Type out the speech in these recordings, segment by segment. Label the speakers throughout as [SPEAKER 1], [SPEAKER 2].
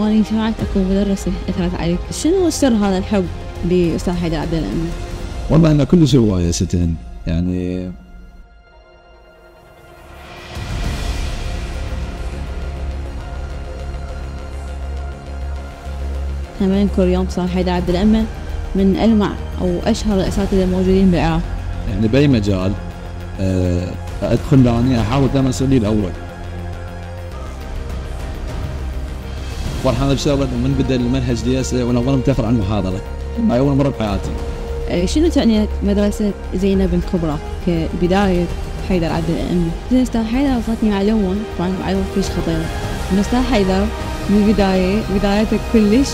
[SPEAKER 1] واني جمعت اكون مدرسه اثرت عليك شنو سر هذا الحب لاستاذ حيدر عبد الامين
[SPEAKER 2] والله انا كلش هوايه يا يعني
[SPEAKER 1] احنا ننكر يوم صار حيدر عبد الامن من المع او اشهر الاساتذه الموجودين بالعراق
[SPEAKER 2] يعني باي مجال آه، ادخل اني احاول دائما اصير الاول فرحان شغله من بدا المنهج دياسه إيه، وانا ظل متاخر عن المحاضره هاي اول مره بحياتي
[SPEAKER 1] إيه، شنو تعني مدرسة زينب الكبرى كبداية حيدر عبد الأمن؟ أستاذ حيدر أعطتني معلومة طبعا معلومة كلش خطيرة من أستاذ حيدر من البداية بدايتك كلش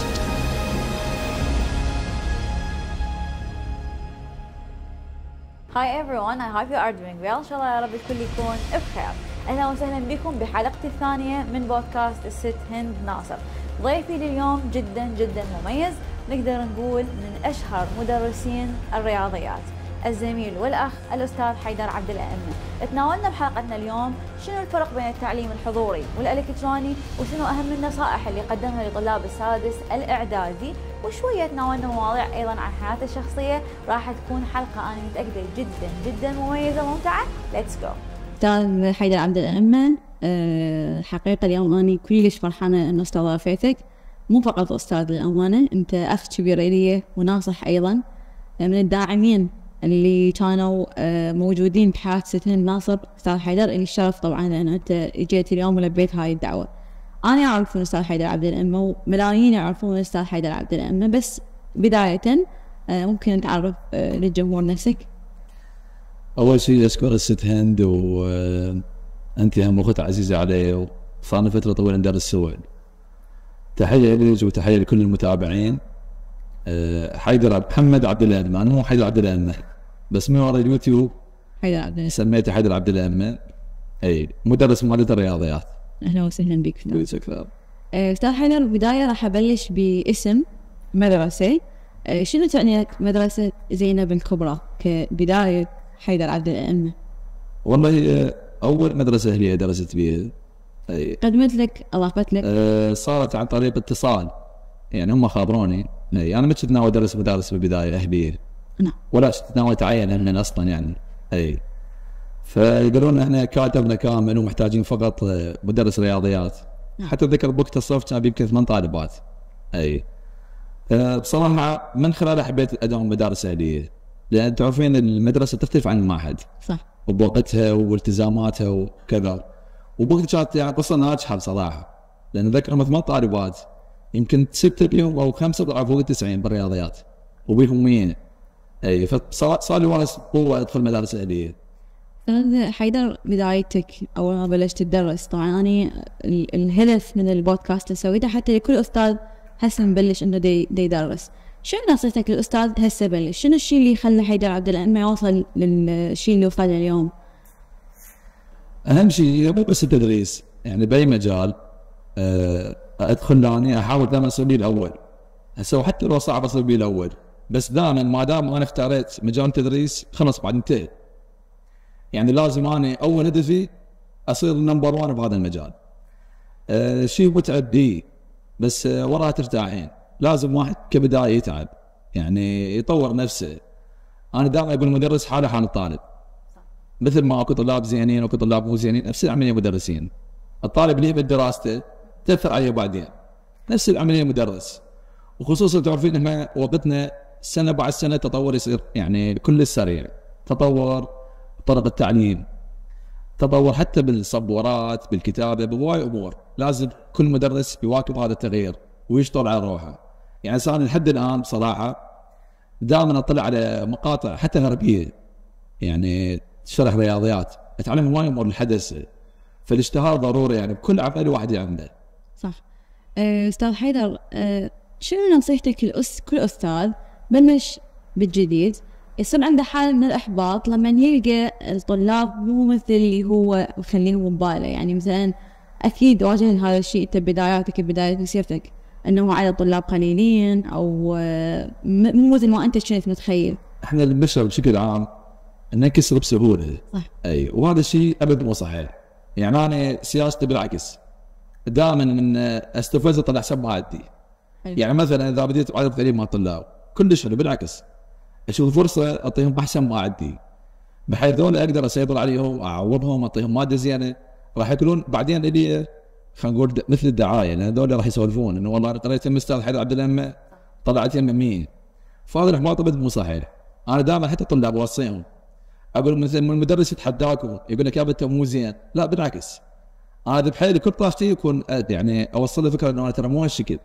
[SPEAKER 1] Hi everyone, I hope you are doing well. إن شاء الله يا رب الكل يكون بخير. اهلا وسهلا بكم بحلقتي الثانيه من بودكاست الست هند ناصر ضيفي لليوم جدا جدا مميز نقدر نقول من اشهر مدرسين الرياضيات الزميل والاخ الاستاذ حيدر عبد الائمه تناولنا بحلقتنا اليوم شنو الفرق بين التعليم الحضوري والالكتروني وشنو اهم النصائح اللي قدمها لطلاب السادس الاعدادي وشويه تناولنا مواضيع ايضا عن حياته الشخصيه راح تكون حلقه انا متاكده جدا جدا مميزه وممتعه ليتس جو أستاذ حيدر عبد الأمة حقيقه اليوم اني كلش فرحانة أن استضافتك مو فقط أستاذ للأمانة أنت أخ كبير إلي وناصح أيضا يعني من الداعمين اللي كانوا آه، موجودين بحادثة الناصر أستاذ حيدر إلي الشرف طبعا أن أنت جيت اليوم ولبيت هاي الدعوة أنا أعرف أستاذ حيدر عبد الأمة وملايين يعرفون أستاذ حيدر عبد الأمة بس بداية آه، ممكن تعرف آه، للجمهور نفسك
[SPEAKER 2] اول شيء اشكر الست هند وانت آه، هم اخت عزيزه علي وصار لنا فتره طويله ندرس سوا تحيه لك وتحيه لكل المتابعين آه، حيدر محمد عبد الامه انا مو حيدر عبد الامه بس من ورا اليوتيوب حيدر عبد الامه سميته حيدر عبد الامه اي مدرس ماده الرياضيات
[SPEAKER 1] اهلا وسهلا بك استاذ آه، استاذ حيدر بداية راح ابلش باسم مدرسه شنو تعني مدرسه زينب الكبرى كبدايه حيدر عبد الأئمة
[SPEAKER 2] والله آه، أول مدرسة أهلية درست بها
[SPEAKER 1] قدمت لك أضافت لك
[SPEAKER 2] آه، صارت عن طريق اتصال يعني هم خابروني يعني أنا ما كنت ناوي أدرس مدارس بالبداية أهلية نعم ولا كنت ناوي أتعين أهلا أصلا يعني أي فيقولون احنا كاتبنا كامل ومحتاجين فقط آه، مدرس رياضيات نعم. حتى ذكر بوقت الصف كان يمكن ثمان طالبات اي بصراحه من خلاله حبيت ادوم مدارس اهليه لان تعرفين المدرسه تختلف عن المعهد صح وبوقتها والتزاماتها وكذا وبوقتها كانت يعني قصه ناجحه بصراحه لان ذكر ثمان طالبات يمكن سته بيهم او خمسه طلعوا فوق التسعين بالرياضيات وبيهم مين اي فصار لي وايد قوه ادخل مدارس اهليه.
[SPEAKER 1] استاذ طيب، حيدر بدايتك اول ما بلشت تدرس طبعا انا الهدف من البودكاست اللي سويته حتى لكل استاذ هسه مبلش انه دي, دي يدرس شنو نصيحتك للاستاذ هسه بلش شنو الشيء اللي خلى حيدر عبد الان ما يوصل للشيء اللي وصل اليوم
[SPEAKER 2] اهم شيء مو بس التدريس يعني باي مجال آه، ادخل اني احاول دائما اصير بيه الاول هسه وحتى لو صعب اصير بيه الاول بس دائما ما دام انا اختاريت مجال التدريس خلص بعد انتهي يعني لازم انا اول هدفي اصير نمبر وان بهذا المجال أه شيء متعب بي بس أه وراها ترتاحين لازم واحد كبدايه يتعب يعني يطور نفسه انا دائما اقول المدرس حاله حال الطالب مثل ما اكو طلاب زينين واكو طلاب مو زينين نفس العمليه المدرسين الطالب اللي يبدا دراسته تاثر عليه بعدين نفس العمليه المدرس وخصوصا تعرفين احنا وقتنا سنه بعد سنه تطور يصير يعني كل سريع تطور طرق التعليم تطور حتى بالصبورات بالكتابه بواي امور لازم كل مدرس يواكب هذا التغيير ويشتغل على روحه يعني صار لحد الان بصراحه دائما اطلع على مقاطع حتى غربيه يعني شرح رياضيات اتعلم هواي امور الحدث فالاشتهار ضروري يعني بكل عمل واحد يعمله.
[SPEAKER 1] صح. آه، استاذ حيدر آه، شنو نصيحتك لأس كل استاذ بلش بالجديد يصير عنده حاله من الاحباط لما يلقى الطلاب مو مثل اللي هو مخليه بباله يعني مثلا اكيد واجه هذا الشيء انت بداياتك بدايه مسيرتك انه عدد طلاب قليلين او آه، مو مثل ما انت كنت متخيل
[SPEAKER 2] احنا البشر بشكل عام ننكسر بسهوله صح اي وهذا الشيء ابد مو صحيح يعني انا سياستي بالعكس دائما من استفز اطلع حساب ما عندي يعني مثلا اذا بديت بعدد قليل من الطلاب كلش حلو بالعكس اشوف فرصه اعطيهم احسن ما عندي بحيث ذول اقدر اسيطر عليهم اعوضهم اعطيهم ماده زينه راح يكونون بعدين لي خلينا نقول مثل الدعايه لان هذول راح يسولفون انه والله انا قريت يم استاذ حيدر عبد الامه طلعت يم مين فهذا الحوار مو صحيح انا دائما حتى الطلاب اوصيهم اقول مثلا المدرس يتحداكم يقول لك يا انت مو زين لا بالعكس انا بحالي كل طاقتي يكون يعني اوصل له فكره انه انا ترى مو هالشكل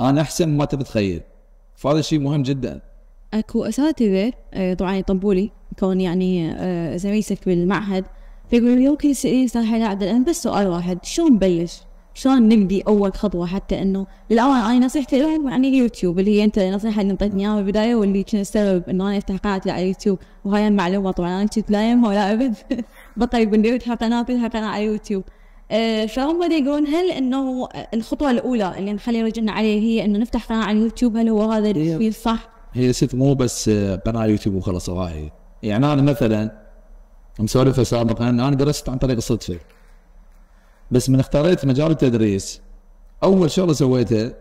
[SPEAKER 2] انا احسن ما تتخيل فهذا شيء مهم جدا
[SPEAKER 1] اكو اساتذه طبعا آه، يطبوا لي كون يعني آه، زميلتك بالمعهد فيقول لي اوكي سيريس الحين عبد الان بس سؤال واحد شلون نبلش؟ شلون نبدي اول خطوه حتى انه للامانه انا نصيحتي لهم عن اليوتيوب اللي هي انت النصيحه اللي انطيتني اياها بالبدايه واللي كان السبب انه انا افتح قناتي على اليوتيوب وهاي المعلومه طبعا انا كنت لا يمها ولا ابد بطل يقول لي افتح قناتي افتح قناه على اليوتيوب فهم يقولون هل انه الخطوه الاولى اللي نخلي رجلنا عليه هي انه نفتح قناه على اليوتيوب هل هو هذا الشيء الصح؟
[SPEAKER 2] هي ست مو بس قناه يوتيوب وخلاص هاي يعني انا مثلا مسولفه سابقا انا درست عن طريق الصدفه بس من اختاريت مجال التدريس اول شغله سويته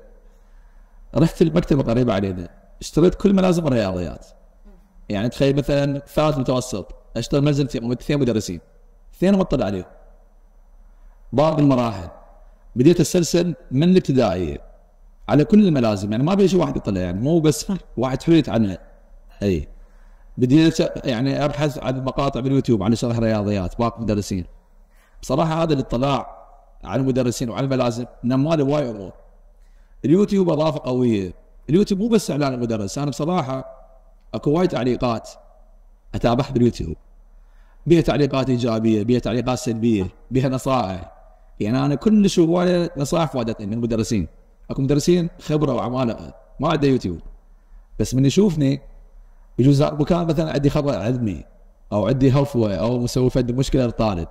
[SPEAKER 2] رحت المكتبه قريبه علينا اشتريت كل ملازم الرياضيات يعني تخيل مثلا ثالث متوسط اشتري ملزم اثنين مدرسين اثنين مطلع عليهم بعض المراحل بديت اسلسل من الابتدائيه على كل الملازم يعني ما ابي واحد يطلع يعني مو بس واحد حلو يتعلم اي بديت يعني ابحث عن مقاطع باليوتيوب عن شرح رياضيات باقي مدرسين بصراحه هذا الاطلاع على المدرسين وعلى الملازم نمال وايد امور اليوتيوب اضافه قويه اليوتيوب مو بس اعلان المدرس انا بصراحه اكو وايد تعليقات اتابعها باليوتيوب بها تعليقات ايجابيه بها تعليقات سلبيه بها نصائح يعني انا كلش هوايه نصائح فادتني من المدرسين اكو مدرسين خبره وعماله ما عنده يوتيوب بس من يشوفني يجوز مكان مثلا عندي خبر علمي او عندي هفوه او مسوي فد مشكله لطالب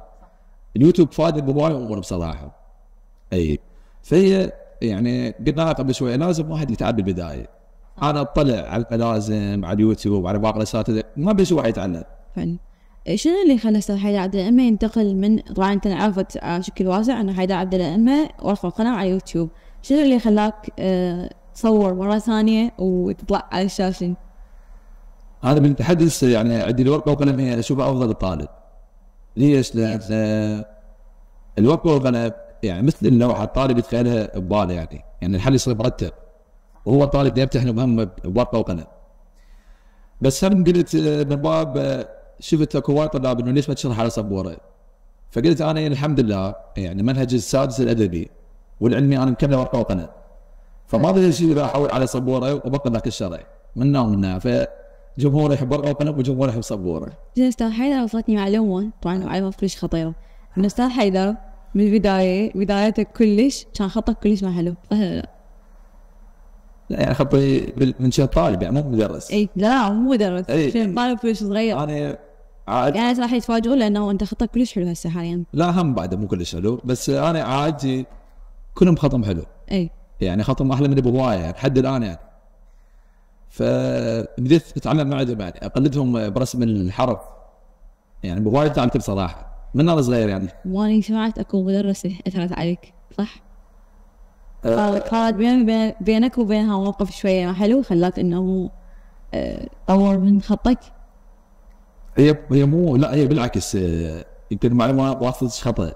[SPEAKER 2] اليوتيوب فاد بوايد امور بصراحه اي فهي يعني قلنا قبل شويه لازم واحد يتعب بالبدايه انا اطلع على الملازم على اليوتيوب على باقي الاساتذه ما بيش واحد يتعلم
[SPEAKER 1] فعلا شنو اللي خلى استاذ حيدر عبد الأمة ينتقل من طبعا انت عرفت على آه، شكل واسع ان حيدر عبد الأمة ورفع قناه على اليوتيوب شنو اللي خلاك آه، تصور مره ثانيه وتطلع على الشاشه
[SPEAKER 2] هذا من تحدث يعني عندي الورقه وقلم هي اشوفها افضل للطالب ليش؟ لان الورقه والقلم يعني مثل اللوحه الطالب يتخيلها بباله يعني يعني الحل يصير مرتب وهو طالب يمتحن مهمه بورقه وقلم بس هم قلت من باب شفت اكو وايد طلاب انه ليش ما تشرح على سبوره؟ فقلت انا يعني الحمد لله يعني منهج السادس الادبي والعلمي انا مكمله ورقه وقلم فما ادري شيء احول على سبوره وبقى ذاك الشرعي منا ومنا ف جمهوره يحب ورقه وقلم وجمهوره يحب صبوره.
[SPEAKER 1] زين استاذ حيدر وصلتني معلومه طبعا معلومه كلش خطيره ان استاذ حيدر من البدايه بدايتك كلش كان خطك كلش ما حلو صح ولا لا؟
[SPEAKER 2] لا يعني خطي من شيء طالب يعني مو مدرس.
[SPEAKER 1] اي لا مو مدرس شيء طالب كلش صغير. انا يعني عاد يعني راح يتفاجئون لانه انت خطك كلش حلو هسه حاليا.
[SPEAKER 2] لا هم بعده مو كلش حلو بس انا عادي كلهم خطهم حلو. اي يعني خطهم احلى مني بهوايه يعني لحد الان يعني. فبديت اتعامل معهم يعني اقلدهم برسم الحرف يعني وايد تعلمت بصراحه من انا صغير يعني.
[SPEAKER 1] وانا سمعت اكو مدرسه اثرت عليك صح؟ أه أه بين بينك وبينها موقف شويه حلو خلاك انه أه، طور من خطك؟
[SPEAKER 2] هي هي مو لا هي بالعكس أه، يمكن معلومه واصلت خطا أه،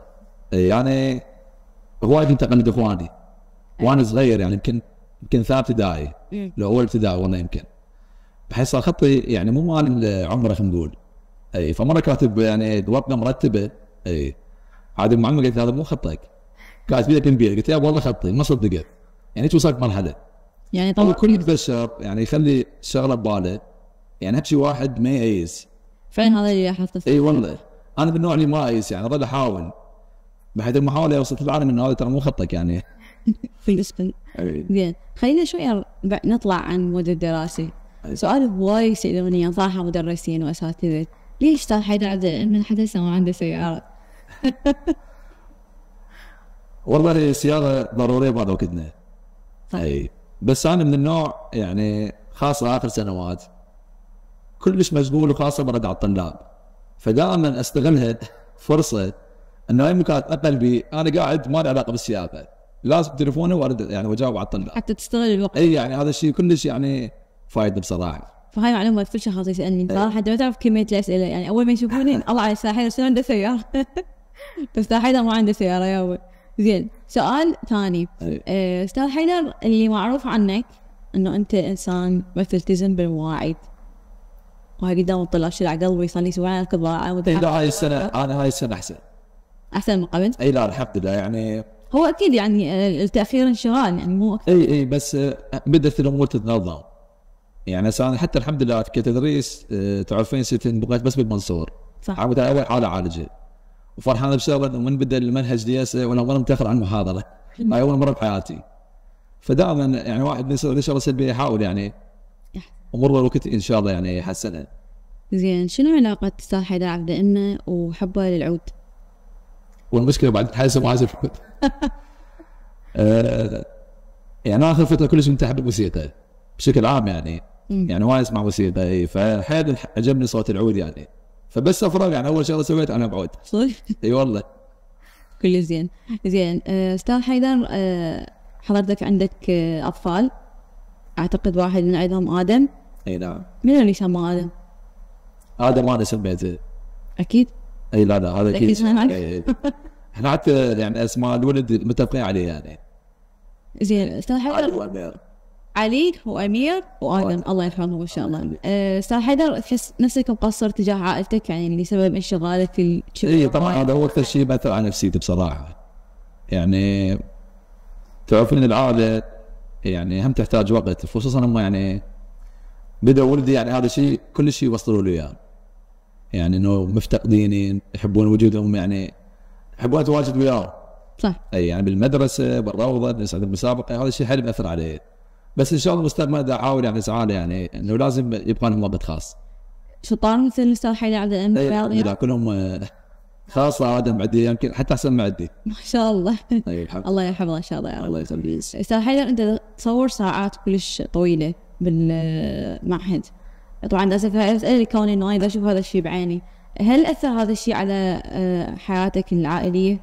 [SPEAKER 2] يعني هواي كنت اقلد اخواني وانا صغير يعني يمكن يمكن ثاني ابتدائي لو اول ابتدائي والله يمكن بحيث صار خطي يعني مو مال عمره خلينا نقول اي فمره كاتب يعني ورقه مرتبه اي عاد المعلمه قالت هذا مو خطك كاتب لي تنبيه قلت يا والله خطي ما صدقت يعني توصلت مرحله يعني طبعا كل يتبشر يعني يخلي شغله بباله يعني هبشي واحد ما يأيس
[SPEAKER 1] فعلا هذا اللي لاحظته اي والله
[SPEAKER 2] انا من النوع اللي ما أيس يعني اظل احاول بحيث المحاوله وصلت العالم انه هذا ترى مو خطك يعني
[SPEAKER 1] بالنسبه زين خلينا شوي نطلع عن المود الدراسي سؤال هواي يسألوني صراحه مدرسين واساتذه ليش صار حد عبد من حدث ما عنده سياره؟
[SPEAKER 2] والله السياره ضروريه بعد وقتنا طيب. اي بس انا من النوع يعني خاصه اخر سنوات كلش مشغول وخاصه برد على الطلاب فدائما استغلها فرصه انه اي مكان اتقبل بي انا قاعد ما له علاقه بالسياقه لازم تليفوني وارد يعني واجاوب على الطلبه حتى تستغل الوقت اي يعني هذا الشيء كلش يعني فايده بصراحه
[SPEAKER 1] فهاي معلومه كل شخص يسالني صراحه انت ما تعرف كميه الاسئله يعني اول ما يشوفوني الله على الساحل شنو عنده سياره بس حيدر ما عنده سياره يا زين سؤال ثاني آه، استاذ حيدر اللي معروف عنك انه انت انسان ما تلتزم بالمواعيد وهي قدام الطلاب شيل على قلبي صار لي اسبوعين اركض لا
[SPEAKER 2] هاي السنه انا هاي السنه احسن
[SPEAKER 1] احسن من قبل؟ اي
[SPEAKER 2] لا الحمد لله يعني
[SPEAKER 1] هو اكيد يعني آه، التاخير انشغال يعني مو أكثر.
[SPEAKER 2] اي اي بس آه، بدات الامور تتنظم يعني هسه حتى الحمد لله كتدريس آه، تعرفين ست بقيت بس بالمنصور صح على اول حاله اعالجها وفرحان بشغله من بدا المنهج دياسه وانا ولا متاخر عن المحاضره هاي اول مره بحياتي فدائما يعني واحد يصير شغله سلبيه يحاول يعني امور الوقت ان شاء الله يعني يحسنها
[SPEAKER 1] زين شنو علاقة صالح عبد الامه وحبه للعود؟
[SPEAKER 2] والمشكله بعد حاسه وعازف آه يعني انا اخر فتره كلش متحب الموسيقى بشكل عام يعني يعني وايد اسمع موسيقى اي فحيل عجبني صوت العود يعني فبس افراغ يعني اول شغله سويتها انا بعود صدق؟ اي والله
[SPEAKER 1] كلش زين زين آه، استاذ حيدر آه، حضرتك عندك آه، اطفال اعتقد واحد من عندهم ادم اي نعم من اللي سماه ادم؟
[SPEAKER 2] ادم انا سميته اكيد اي لا لا هذا اكيد احنا حتى يعني اسماء الولد متفقين عليه يعني
[SPEAKER 1] زين استاذ حيدر علي وامير وادم الله يرحمهم ان شاء الله أه، استاذ حيدر تحس نفسك مقصر تجاه عائلتك يعني لسبب انشغالك في اي طبعا
[SPEAKER 2] هذا هو اكثر شيء بأثر على نفسيتي بصراحه يعني تعرفين العاده يعني هم تحتاج وقت خصوصا هم يعني بدا ولدي يعني هذا الشيء كل شيء وصلوا له اياه يعني انه مفتقديني يحبون وجودهم يعني يحبون اتواجد وياهم صح اي يعني بالمدرسه بالروضه نسعد المسابقه هذا الشيء حلو مأثر علي بس ان شاء الله المستقبل احاول يعني اسعى يعني انه لازم يبقى لهم وقت خاص
[SPEAKER 1] شطار مثل الاستاذ حيدر عبد الامين لا
[SPEAKER 2] كلهم آه، خاصة ادم عدي يمكن حتى احسن ما عدي
[SPEAKER 1] ما شاء الله الله يرحمه ان شاء الله يا رب الله يسلمك استاذ حيدر انت تصور ساعات كلش طويلة بالمعهد طبعا اسفها اسال كوني انه انا اشوف هذا الشيء بعيني هل اثر هذا الشيء على آه، حياتك العائليه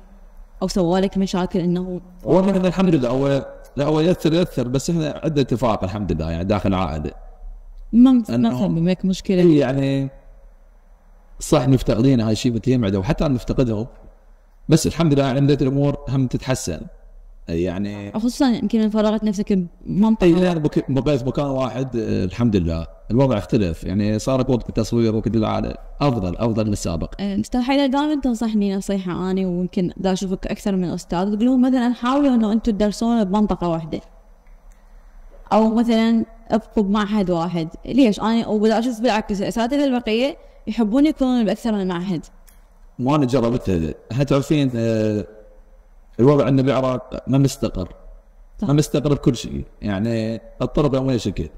[SPEAKER 1] او سوى لك مشاكل انه والله
[SPEAKER 2] احنا الحمد لله هو لا هو ياثر ياثر بس احنا عندنا اتفاق الحمد لله يعني داخل العائله
[SPEAKER 1] ما ما مشكله
[SPEAKER 2] إيه، يعني صح مفتقدين هاي الشيء متيمعده وحتى نفتقده بس الحمد لله عندنا يعني الامور هم تتحسن يعني
[SPEAKER 1] خصوصا يمكن فراغت فرغت نفسك
[SPEAKER 2] بمنطقه اي لا بس مكان واحد آه، الحمد لله الوضع اختلف يعني صارت وقت التصوير وقت العالم افضل افضل من السابق
[SPEAKER 1] استاذ حيدر دائما تنصحني نصيحه انا ويمكن دا اشوفك اكثر من استاذ تقول لهم مثلا حاولوا انه انتم تدرسون بمنطقه واحده او مثلا ابقوا بمعهد واحد ليش انا وبدا اشوف بالعكس الاساتذه البقيه يحبون يكونون باكثر من معهد
[SPEAKER 2] ما انا جربتها هل تعرفين آه، الوضع عندنا بالعراق ما مستقر ما مستقر بكل شيء يعني الطرق يوم شكل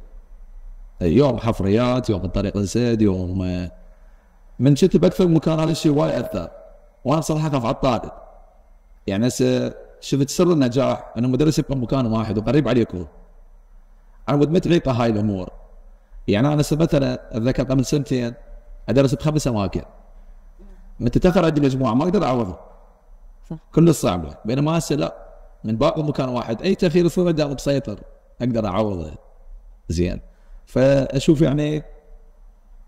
[SPEAKER 2] يوم حفريات يوم الطريق آه، الزيد يوم من شتب باكثر مكان هذا الشيء وايد اثر وانا صراحه اخاف على الطالب يعني هسه شفت سر النجاح انه مدرس يبقى مكان واحد وقريب عليكم انا ود ما تعيق هاي الامور يعني انا مثلا اتذكر قبل سنتين ادرس بخمس اماكن متى تاخر عندي مجموعه ما اقدر اعوضها صح. كل الصعبة لك بينما هسه لا من باقي مكان واحد اي تاخير يصير اقدر مسيطر اقدر اعوضه زين فاشوف يعني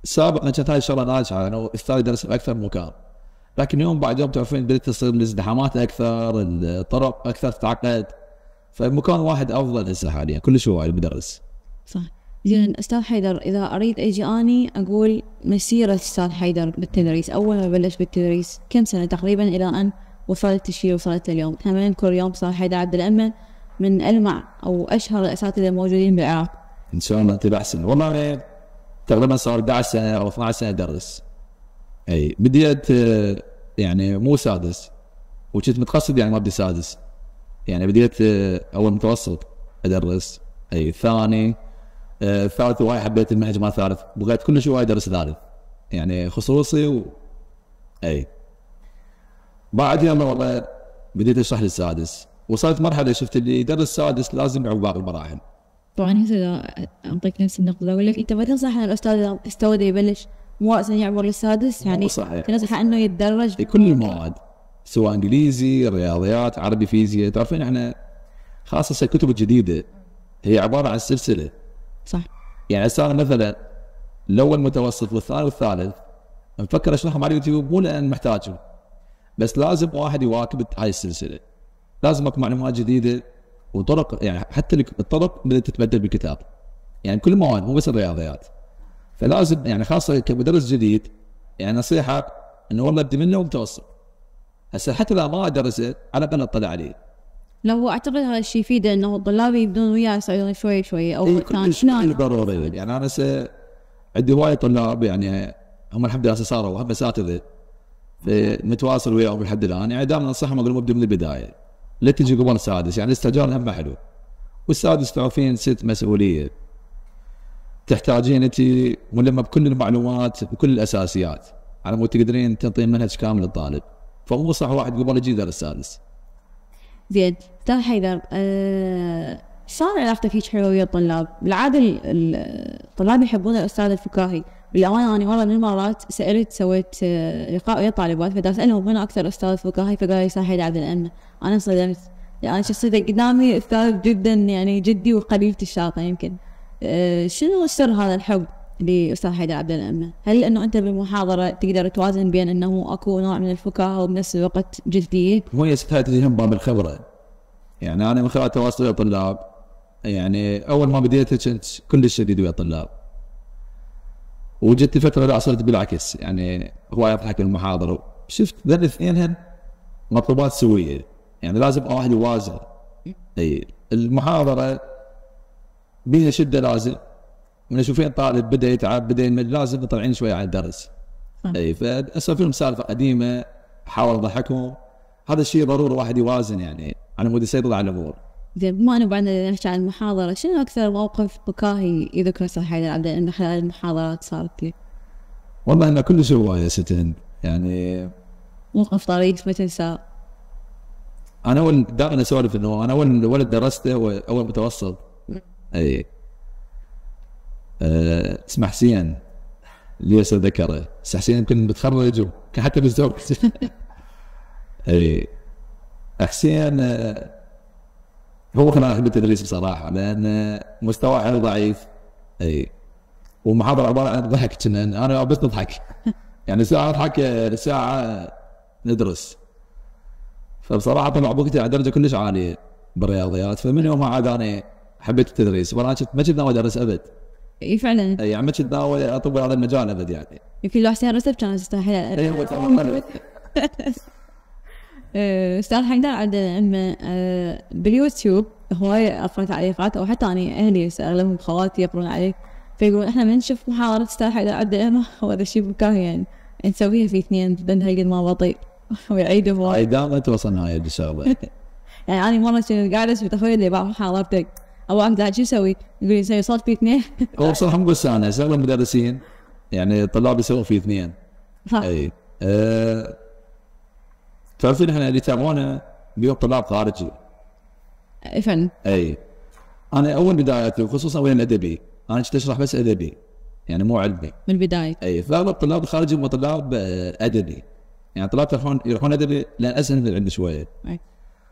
[SPEAKER 2] سابقا كانت هاي الشغله ناجحه انه الثالث درس اكثر من مكان لكن يوم بعد يوم تعرفين بدات تصير الازدحامات اكثر الطرق اكثر تتعقد فمكان واحد افضل هسه حاليا كل شيء وايد مدرس
[SPEAKER 1] صح زين استاذ حيدر اذا اريد اجي اني اقول مسيره استاذ حيدر بالتدريس اول ما بلش بالتدريس كم سنه تقريبا الى ان وصلت الشيء وصلت اليوم احنا ما ننكر اليوم صار حيدر عبد الأمن من ألمع أو أشهر الأساتذة الموجودين بالعراق
[SPEAKER 2] إن شاء الله تبع سنة والله تقريبا صار 11 سنة أو 12 سنة أدرس أي بديت يعني مو سادس وكنت متقصد يعني ما بدي سادس يعني بديت أول متوسط أدرس أي ثاني آه، ثالث وايد حبيت المنهج ما ثالث بغيت كل وايد ادرس ثالث يعني خصوصي و... اي بعد يوم والله بديت اشرح للسادس وصلت مرحله شفت اللي يدرس سادس لازم يعوف باقي المراحل
[SPEAKER 1] طبعا هسه اعطيك نفس النقطه اقول لك انت ما تنصح ان الاستاذ استوذ يبلش مو اصلا يعبر للسادس يعني تنصح انه يتدرج في كل المواد
[SPEAKER 2] سواء انجليزي رياضيات عربي فيزياء تعرفين احنا خاصه الكتب الجديده هي عباره عن سلسله صح يعني هسه مثلا الاول متوسط والثاني والثالث مفكر اشرحهم على اليوتيوب مو لان محتاجهم بس لازم واحد يواكب هاي السلسله لازم اكو معلومات جديده وطرق يعني حتى الطرق بدات تتبدل بالكتاب يعني كل المواد مو بس الرياضيات فلازم يعني خاصه كمدرس جديد يعني نصيحه انه والله ابدي منه ومتوسط هسه حتى لو ما درسه على الاقل اطلع عليه
[SPEAKER 1] لو اعتقد هذا الشيء يفيده انه الطلاب يبدون وياه يصيرون شوي شوي او إيه كلش
[SPEAKER 2] ضروري يعني انا هسه عندي هوايه طلاب يعني هم الحمد لله صاروا هم اساتذه متواصل وياهم لحد الان يعني دائما انصحهم اقول لهم من البدايه لا تجي قبل السادس يعني الاستئجار هم حلو والسادس تعرفين ست مسؤوليه تحتاجين انت ملمه بكل المعلومات بكل الاساسيات على مود تقدرين تعطين منهج كامل للطالب فمو صح واحد قبل يجي دار السادس
[SPEAKER 1] زين دكتور طيب حيدر أه... شلون علاقته فيك حلوه ويا الطلاب؟ بالعاده الطلاب يحبون الاستاذ الفكاهي بالامانه انا مره من المرات سالت سويت آه، لقاء ويا طالبات فاسالهم من اكثر استاذ فقاهي فقال لي صحيح عبد الامن انا انصدمت يعني شخصيته قدامي استاذ جدا يعني جدي وقليل الشاطره يمكن آه، شنو سر هذا الحب لاستاذ حيدر عبد الأمة هل انه انت بالمحاضره تقدر توازن بين انه اكو نوع من الفكاهه وبنفس الوقت جديه؟
[SPEAKER 2] وهي تجيهم باب الخبره يعني انا من خلال تواصلي ويا الطلاب يعني اول ما بديت كنت كلش الشديد ويا الطلاب وجت الفتره لا صرت بالعكس يعني هواي يضحك المحاضره شفت ذا الاثنين هن مطلوبات سويه يعني لازم واحد يوازن اي المحاضره بيها شده لازم من اشوفين طالب بدا يتعب بدا يمل لازم نطلعين شوي على الدرس اي فاسوي فيهم سالفه قديمه احاول اضحكهم هذا الشيء ضروري واحد يوازن يعني على مود يسيطر على الامور
[SPEAKER 1] زين بما انه بعدنا نحكي عن المحاضره شنو اكثر موقف فكاهي يذكره سر حيدر عبد انه خلال المحاضرات صارت لي؟
[SPEAKER 2] والله انه كل شيء هوايه ستن يعني
[SPEAKER 1] موقف طريف ما تنساه
[SPEAKER 2] انا اول دائما اسولف انه انا اول ولد درسته هو اول متوسط اي أه اسمه حسين اللي ذكره بس حسين يمكن متخرج حتى بالزوج اي حسين أه هو كان احب التدريس بصراحه لان مستوى حيل ضعيف اي والمحاضره عباره عن ضحك كنا انا بس نضحك يعني ساعه اضحك ساعه ندرس فبصراحه طلع بوقتي على درجه كلش عاليه بالرياضيات فمن يومها عاد انا حبيت التدريس وانا كنت ما كنت ناوي ادرس ابد اي فعلا اي يعني ما كنت ناوي اطور هذا المجال ابد يعني
[SPEAKER 1] يمكن لو حسين رسب كان يستاهل اي هو آه، استاذ حيدر عندنا انه آه، باليوتيوب هواي اقرا تعليقات او حتى اني يعني اهلي اغلبهم خواتي يقرون عليه فيقولون احنا ما نشوف محاضرة استاذ حيدر هو هذا الشيء بكاهي يعني نسويها في اثنين هاي قد ما بطيء ويعيد هواي اي
[SPEAKER 2] دائما توصلنا هاي الشغله
[SPEAKER 1] يعني انا مره كنت قاعده اسوي اخوي اللي بعض محاضرتك ابو عبد شو اسوي؟ يقول لي صوت في اثنين
[SPEAKER 2] هو بصراحه مو بس انا اغلب المدرسين يعني الطلاب يسوون في اثنين اي أه تعرفين احنا اللي يتابعونا اليوم طلاب خارجي فن اي انا اول بداياتي وخصوصا وين الادبي انا كنت اشرح بس ادبي يعني مو علمي من البدايه اي فاغلب الطلاب الخارجي هم طلاب آه، ادبي يعني طلاب يروحون يروحون ادبي لان اسهل من العلم شويه اي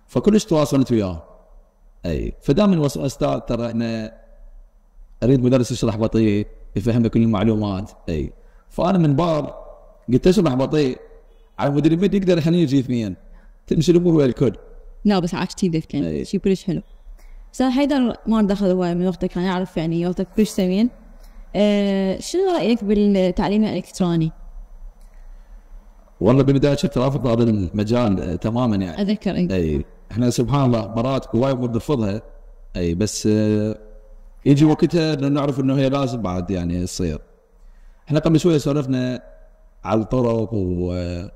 [SPEAKER 2] فكلش تواصلت وياه اي فدائما وصل استاذ ترى احنا اريد مدرس يشرح بطيء يفهمك كل المعلومات اي فانا من باب قلت اشرح بطيء على مود اليمين يقدر يخليني يجي اثنين تمشي الامور ويا الكل
[SPEAKER 1] لا بس تي ذيك كان إيه. شيء كلش حلو بس حيدر ما دخل هو من وقتك انا اعرف يعني وقتك كلش سمين أه شنو رايك بالتعليم الالكتروني؟
[SPEAKER 2] والله بالبدايه شفت رافض هذا المجال آه، تماما يعني اتذكر اي إيه. احنا سبحان الله مرات هواي نرفضها اي بس اه يجي وقتها نعرف انه هي لازم بعد يعني تصير احنا قبل شويه سولفنا على الطرق و آه،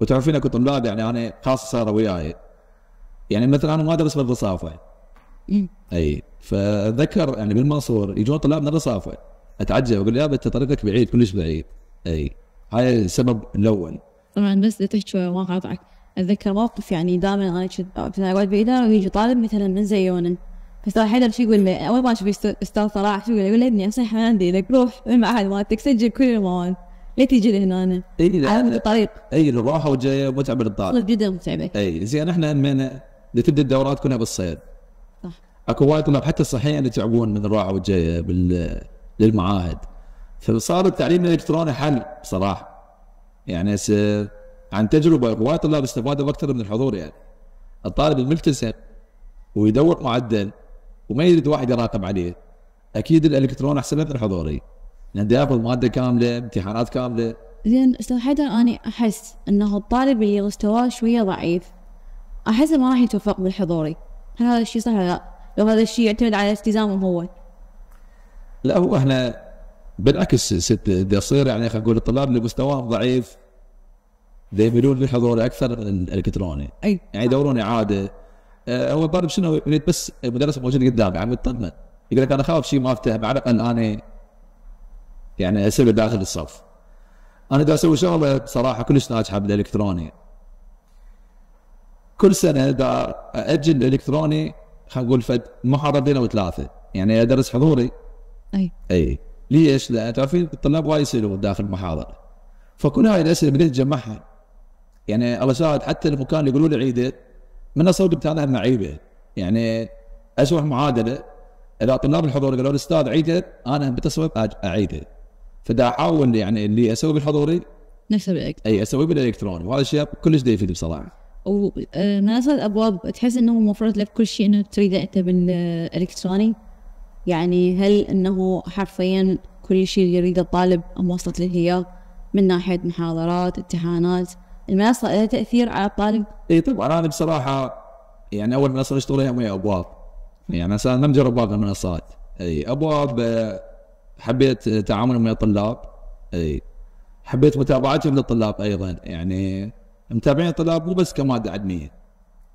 [SPEAKER 2] وتعرفين اكو طلاب يعني انا خاصه صار وياي يعني مثلا انا ما ادرس بالرصافه اي فذكر يعني بالمنصور يجون طلاب من الرصافه اتعجب اقول يابا انت طريقك بعيد كلش بعيد اي هاي السبب الاول
[SPEAKER 1] طبعا بس تحكي ما قاطعك اتذكر موقف يعني دائما انا كنت اقعد بالاداره ويجي طالب مثلا من زيونه فصار حيدر شو يقول لي اول ما اشوف استاذ صلاح شو يقول لي ابني اصيح ما عندي لك روح المعهد مالتك سجل كل المواد ليه تيجي لهنا انا؟ اي
[SPEAKER 2] الطريق اي الراحه والجايه متعبه للطالب
[SPEAKER 1] جدا متعبه
[SPEAKER 2] اي زين احنا همينا تبدا الدورات كلها بالصيد صح اكو وايد طلاب حتى الصحيين يتعبون من الراحه والجايه بال للمعاهد فصار التعليم الالكتروني حل بصراحه يعني س... عن تجربه وايد طلاب استفادوا اكثر من الحضور يعني الطالب الملتزم ويدور معدل وما يريد واحد يراقب عليه اكيد الالكترون احسن من الحضوري لان ياخذ ماده كامله امتحانات كامله
[SPEAKER 1] زين استاذ حيدر انا احس انه الطالب اللي مستواه شويه ضعيف احس ما راح يتوفق بالحضوري هل هذا الشيء صح ولا لا؟ لو هذا الشيء يعتمد على التزامه هو
[SPEAKER 2] لا هو احنا بالعكس ست اذا يصير يعني خلينا نقول الطلاب اللي مستواهم ضعيف يميلون للحضور اكثر الالكتروني اي يعني يدورون اعاده آه، هو الطالب شنو يريد بس المدرس موجود قدامي يعني عم يطمن يقول لك انا خاف شيء ما افتهم على الاقل انا يعني اسوي داخل الصف انا دا اسوي شغله بصراحه كلش ناجحه بالالكتروني كل سنه دا اجل الالكتروني خلينا نقول فد محاضرتين او ثلاثه يعني ادرس حضوري اي اي ليش؟ لان تعرفين الطلاب وايد يسالون داخل المحاضره فكل هاي الاسئله بديت اجمعها يعني الله شاهد حتى المكان اللي يقولوا لي عيده من اصور امتحانات معيبه يعني اشرح معادله اذا طلاب الحضور قالوا الاستاذ عيده انا بتصوب اعيده فدا احاول يعني اللي اسويه بالحضوري
[SPEAKER 1] نفسه بالاكتروني
[SPEAKER 2] اي اسويه بالالكتروني وهذا الشيء كلش دا يفيد بصراحه
[SPEAKER 1] وناس آه، الابواب تحس انه مفروض لك كل شيء انه تريده انت بالالكتروني يعني هل انه حرفيا كل شيء يريده الطالب موصلت له اياه من ناحيه محاضرات امتحانات المنصه لها تاثير على الطالب؟
[SPEAKER 2] اي طبعا انا بصراحه يعني اول منصه اشتغل عليها ابواب يعني مثلا ما مجرب بعض المنصات اي ابواب آه، حبيت تعاملهم مع الطلاب اي حبيت متابعتهم للطلاب ايضا يعني متابعين الطلاب مو بس كماده علميه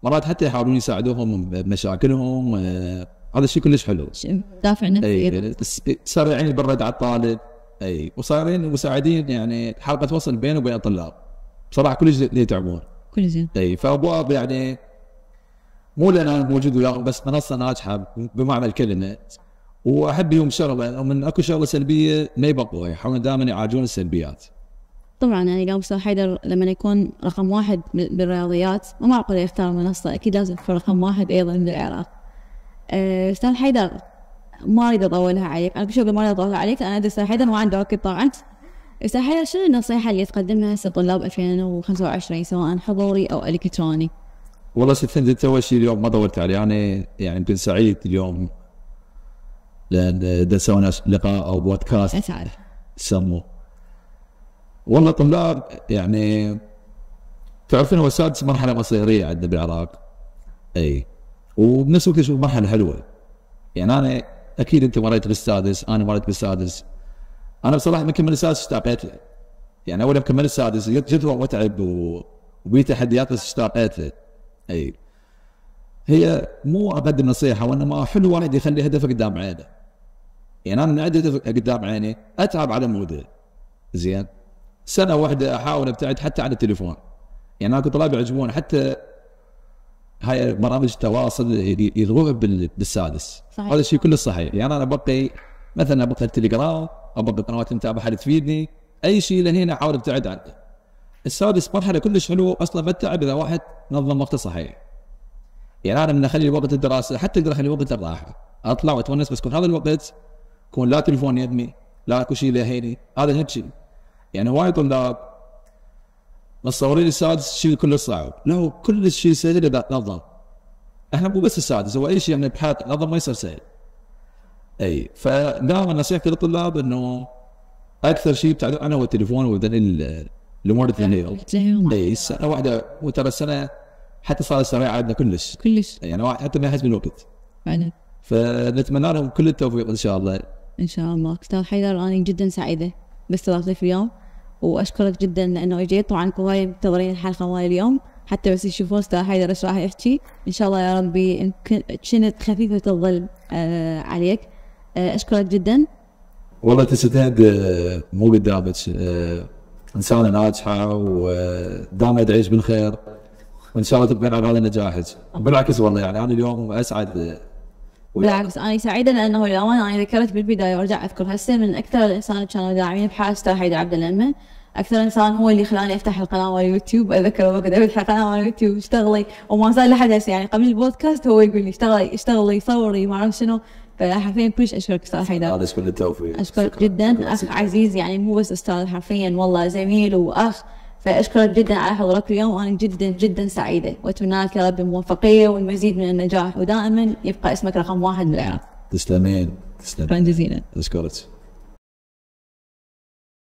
[SPEAKER 2] مرات حتى يحاولون يساعدوهم بمشاكلهم آه، هذا الشيء كلش حلو دافع نفسي سريعين يعني بالرد على الطالب اي وصايرين مساعدين يعني حلقه وصل بينه وبين الطلاب بصراحه كلش يتعبون كلش زين اي فابواب يعني مو لان انا موجود وياهم بس منصه ناجحه بمعنى الكلمه واحب شغله من اكو شغله سلبيه ما يبقوها يحاولون دائما يعالجون السلبيات.
[SPEAKER 1] طبعا يعني قام استاذ حيدر لما يكون رقم واحد بالرياضيات ما معقول يختار منصه اكيد لازم يكون رقم واحد ايضا بالعراق. استاذ آه، حيدر ما اريد اطولها عليك انا شغله ما اريد اطولها عليك انا ادري استاذ حيدر ما عنده وقت طبعا. استاذ حيدر شنو النصيحه اللي تقدمها هسه لطلاب 2025 سواء حضوري او الكتروني؟
[SPEAKER 2] والله ست انت اول شيء اليوم ما طولت عليه انا يعني يمكن يعني سعيد اليوم لان اذا سوينا لقاء او بودكاست ايش عارف سموه والله طلاب يعني تعرفين هو السادس مرحله مصيريه عندنا بالعراق اي وبنفس الوقت اشوف مرحله حلوه يعني انا اكيد انت مريت بالسادس انا مريت بالسادس انا بصراحه من كمل السادس اشتاقيت له يعني اول ما كمل السادس جد هو متعب وبي تحديات بس اشتاقيت له اي هي مو اقدم نصيحه وانما حلو واحد يخلي هدفه قدام عينه يعني انا عدة قدام عيني اتعب على موده زين سنه واحده احاول ابتعد حتى عن التليفون يعني انا كنت طلاب يعجبون حتى هاي برامج التواصل يلغوها بالسادس صحيح. هذا الشيء كله صحيح يعني انا ابقي مثلا ابقي التليجرام ابقي قنوات المتابعه اللي تفيدني اي شيء لان هنا احاول ابتعد عنه السادس مرحله كلش حلوه اصلا ما تتعب اذا واحد نظم وقته صحيح يعني انا من اخلي وقت الدراسه حتى اقدر اخلي وقت الراحه اطلع واتونس بس كل هذا الوقت يكون لا تليفون يدمي لا اكو شيء لهيني هذا شيء يعني هواي طلاب متصورين السادس شيء كلش صعب لا كل شيء سهل اذا نظم احنا مو بس السادس هو اي شيء يعني بحياتنا نظم ما يصير سهل اي فدائما نصيحتي للطلاب انه اكثر شيء بتعتمد عنه هو التليفون وبعدين الامور الثانيه اي سنه واحده وترى السنه حتى صار السريع عندنا كلش كلش يعني واحد حتى ما يحس بالوقت فنتمنى لهم كل التوفيق ان شاء الله
[SPEAKER 1] ان شاء الله استاذ حيدر انا جدا سعيده باستضافتك اليوم واشكرك جدا لانه اجيت طبعا هواي منتظرين الحلقه مال اليوم حتى بس يشوفون استاذ حيدر ايش راح يحكي ان شاء الله يا ربي كنت خفيفه الظل آه عليك آه اشكرك جدا
[SPEAKER 2] والله تستاهل مو قدامك آه، انسانه ناجحه ودائما تعيش بالخير وان شاء الله تبقى على هذا نجاحك بالعكس والله يعني انا اليوم اسعد
[SPEAKER 1] بالعكس انا سعيده لانه للامانه انا ذكرت بالبدايه وارجع اذكر هسه من اكثر الانسان كانوا داعمين بحاسته حيد عبد الامه اكثر انسان هو اللي خلاني افتح القناه مال اليوتيوب اذكر وقت افتح القناه مال اليوتيوب اشتغلي وما صار لحد هسه يعني قبل البودكاست هو يقول لي اشتغلي اشتغلي صوري ما اعرف شنو فحرفيا كلش اشكرك استاذ حيدر هذا كل التوفيق اشكرك جدا اخ عزيز يعني مو بس استاذ حرفيا والله زميل واخ فأشكرك جدا على حضورك اليوم وأنا جدا جدا سعيدة وأتمنى لك يا رب الموفقية والمزيد من النجاح ودائما يبقى اسمك رقم واحد بالعراق
[SPEAKER 2] تسلمين تسلمين شكرا جزيلا